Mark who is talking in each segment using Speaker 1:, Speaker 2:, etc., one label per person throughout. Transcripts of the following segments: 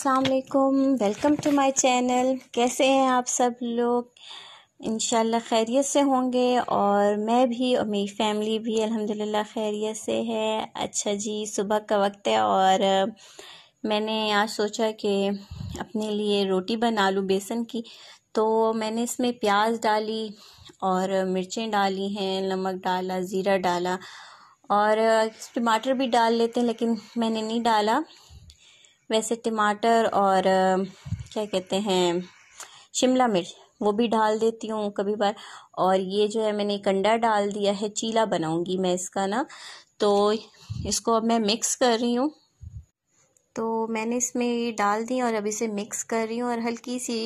Speaker 1: असलकुम welcome to my channel कैसे हैं आप सब लोग इन खैरियत से होंगे और मैं भी और मेरी फैमिली भी अल्हम्दुलिल्लाह खैरियत से है अच्छा जी सुबह का वक्त है और मैंने आज सोचा कि अपने लिए रोटी बना लूँ बेसन की तो मैंने इसमें प्याज डाली और मिर्चें डाली हैं नमक डाला ज़ीरा डाला और टमाटर भी डाल लेते हैं लेकिन मैंने नहीं डाला वैसे टमाटर और क्या कहते हैं शिमला मिर्च वो भी डाल देती हूँ कभी बार और ये जो है मैंने कंडा डाल दिया है चीला बनाऊँगी मैं इसका ना तो इसको अब मैं मिक्स कर रही हूँ तो मैंने इसमें ये डाल दी और अभी इसे मिक्स कर रही हूँ और हल्की सी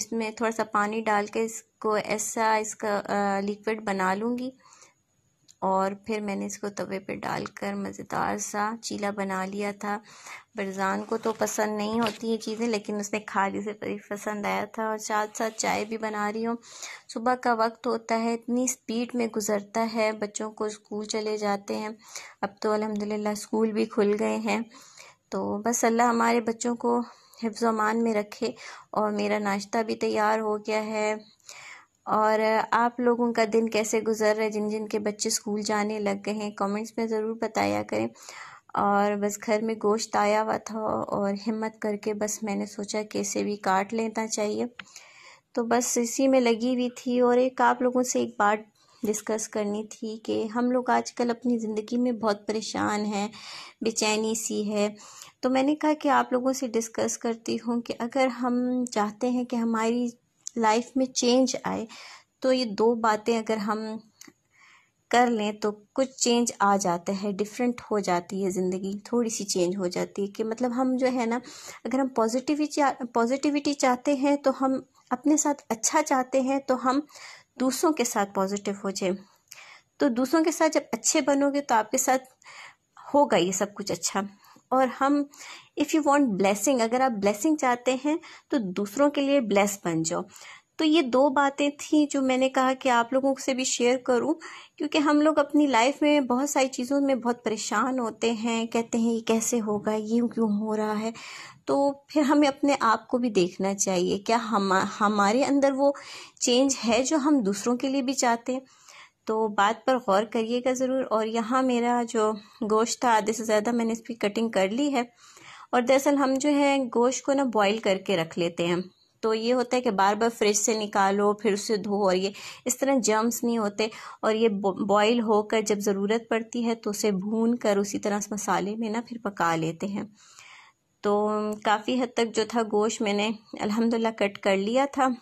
Speaker 1: इसमें थोड़ा सा पानी डाल के इसको ऐसा इसका लिक्विड बना लूँगी और फिर मैंने इसको तवे पे डालकर मज़ेदार सा चीला बना लिया था बरज़ान को तो पसंद नहीं होती ये चीज़ें लेकिन उसने खा ली से बड़ी पसंद आया था और साथ साथ चाय भी बना रही हूँ सुबह का वक्त होता है इतनी स्पीड में गुजरता है बच्चों को स्कूल चले जाते हैं अब तो अलहमदिल्ला स्कूल भी खुल गए हैं तो बस अल्लाह हमारे बच्चों को अमान में रखे और मेरा नाश्ता भी तैयार हो गया है और आप लोगों का दिन कैसे गुजर रहा है जिन जिन के बच्चे स्कूल जाने लग गए हैं कमेंट्स में ज़रूर बताया करें और बस घर में गोश्त आया हुआ था और हिम्मत करके बस मैंने सोचा कैसे भी काट लेना चाहिए तो बस इसी में लगी हुई थी और एक आप लोगों से एक बात डिस्कस करनी थी कि हम लोग आजकल अपनी ज़िंदगी में बहुत परेशान हैं बेचैनी सी है तो मैंने कहा कि आप लोगों से डिस्कस करती हूँ कि अगर हम चाहते हैं कि हमारी लाइफ में चेंज आए तो ये दो बातें अगर हम कर लें तो कुछ चेंज आ जाता है डिफरेंट हो जाती है ज़िंदगी थोड़ी सी चेंज हो जाती है कि मतलब हम जो है ना अगर हम पॉजिटिविटी पॉजिटिविटी चाहते हैं तो हम अपने साथ अच्छा चाहते हैं तो हम दूसरों के साथ पॉजिटिव हो जाए तो दूसरों के साथ जब अच्छे बनोगे तो आपके साथ होगा ये सब कुछ अच्छा और हम इफ़ यू वांट ब्लेसिंग अगर आप ब्लेसिंग चाहते हैं तो दूसरों के लिए ब्लेस बन जाओ तो ये दो बातें थी जो मैंने कहा कि आप लोगों से भी शेयर करूं क्योंकि हम लोग अपनी लाइफ में बहुत सारी चीज़ों में बहुत परेशान होते हैं कहते हैं ये कैसे होगा ये क्यों हो रहा है तो फिर हमें अपने आप को भी देखना चाहिए क्या हम हमारे अंदर वो चेंज है जो हम दूसरों के लिए भी चाहते हैं तो बात पर गौर करिएगा ज़रूर और यहाँ मेरा जो गोश्त था आधे से ज़्यादा मैंने इसकी कटिंग कर ली है और दरअसल हम जो है गोश्त को ना बॉईल करके रख लेते हैं तो ये होता है कि बार बार फ्रिज से निकालो फिर उसे धो और ये इस तरह जर्म्स नहीं होते और ये बॉईल होकर जब ज़रूरत पड़ती है तो उसे भून कर उसी तरह उस मसाले में ना फिर पका लेते हैं तो काफ़ी हद तक जो था गोश्त मैंने अलहमदिल्ला कट कर लिया था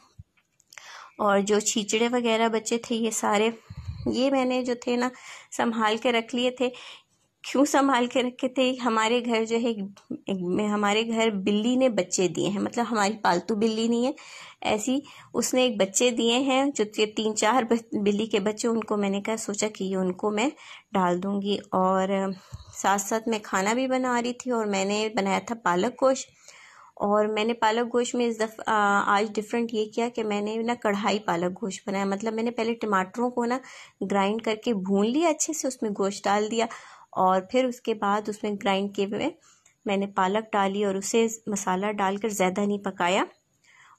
Speaker 1: और जो छीचड़े वगैरह बचे थे ये सारे ये मैंने जो थे ना संभाल के रख लिए थे क्यों संभाल के रखे थे हमारे घर जो है एक, हमारे घर बिल्ली ने बच्चे दिए हैं मतलब हमारी पालतू बिल्ली नहीं है ऐसी उसने एक बच्चे दिए हैं जो तीन चार बिल्ली के बच्चे उनको मैंने कहा सोचा कि ये उनको मैं डाल दूंगी और साथ साथ मैं खाना भी बना रही थी और मैंने बनाया था पालक गोश्त और मैंने पालक गोश्त में इस दफ़ा आज डिफरेंट ये किया कि मैंने ना कढ़ाई पालक गोश्त बनाया मतलब मैंने पहले टमाटरों को ना ग्राइंड करके भून लिया अच्छे से उसमें गोश्त डाल दिया और फिर उसके बाद उसमें ग्राइंड किए हुए मैंने पालक डाली और उसे मसाला डालकर ज़्यादा नहीं पकाया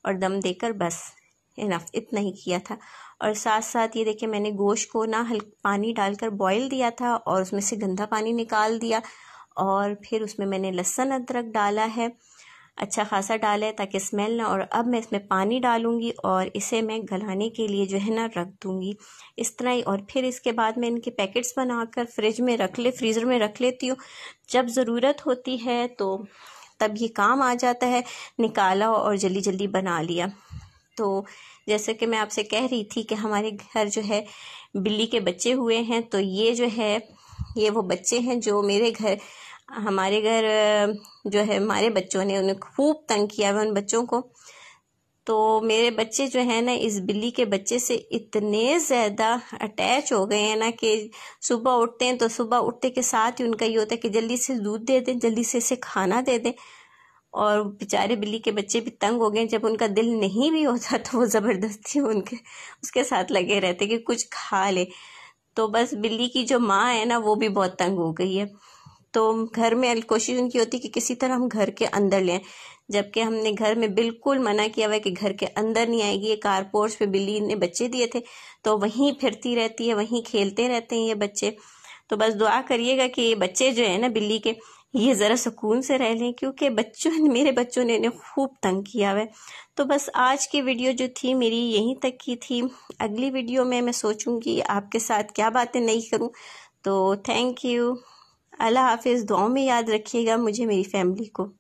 Speaker 1: और दम देकर बस इनफ इतना ही किया था और साथ साथ ये देखिए मैंने गोश्त को ना हल पानी डालकर बॉईल दिया था और उसमें से गंदा पानी निकाल दिया और फिर उसमें मैंने लहसुन अदरक डाला है अच्छा खासा डाला है ताकि स्मेल ना और अब मैं इसमें पानी डालूंगी और इसे मैं गलाने के लिए जो है ना रख दूंगी इस तरह ही और फिर इसके बाद मैं इनके पैकेट्स बनाकर फ्रिज में रख ले फ्रीज़र में रख लेती हूँ जब ज़रूरत होती है तो तब ये काम आ जाता है निकाला और जल्दी जल्दी बना लिया तो जैसे कि मैं आपसे कह रही थी कि हमारे घर जो है बिल्ली के बच्चे हुए हैं तो ये जो है ये वो बच्चे हैं जो मेरे घर हमारे घर जो है हमारे बच्चों ने उन्हें खूब तंग किया है उन बच्चों को तो मेरे बच्चे जो है ना इस बिल्ली के बच्चे से इतने ज़्यादा अटैच हो गए हैं ना कि सुबह उठते हैं तो सुबह उठते के साथ ही उनका ये होता है कि जल्दी से दूध दे दें जल्दी से इसे खाना दे दें और बेचारे बिल्ली के बच्चे भी तंग हो गए जब उनका दिल नहीं भी होता तो वो ज़बरदस्ती उनके उसके साथ लगे रहते कि कुछ खा ले तो बस बिल्ली की जो माँ है ना वो भी बहुत तंग हो गई है तो घर में कोशिश उनकी होती कि किसी तरह हम घर के अंदर लें जबकि हमने घर में बिल्कुल मना किया हुआ है कि घर के अंदर नहीं आएगी ये कारपोर्ट्स पे बिल्ली ने बच्चे दिए थे तो वहीं फिरती रहती है वहीं खेलते रहते हैं ये बच्चे तो बस दुआ करिएगा कि ये बच्चे जो है ना बिल्ली के ये ज़रा सुकून से रह लें क्योंकि बच्चों ने मेरे बच्चों ने इन्हें खूब तंग किया हुआ है तो बस आज की वीडियो जो थी मेरी यहीं तक की थी अगली वीडियो में मैं सोचूंगी आपके साथ क्या बातें नहीं करूं तो थैंक यू अल्लाह हाफिज़ दुआओं में याद रखिएगा मुझे मेरी फैमिली को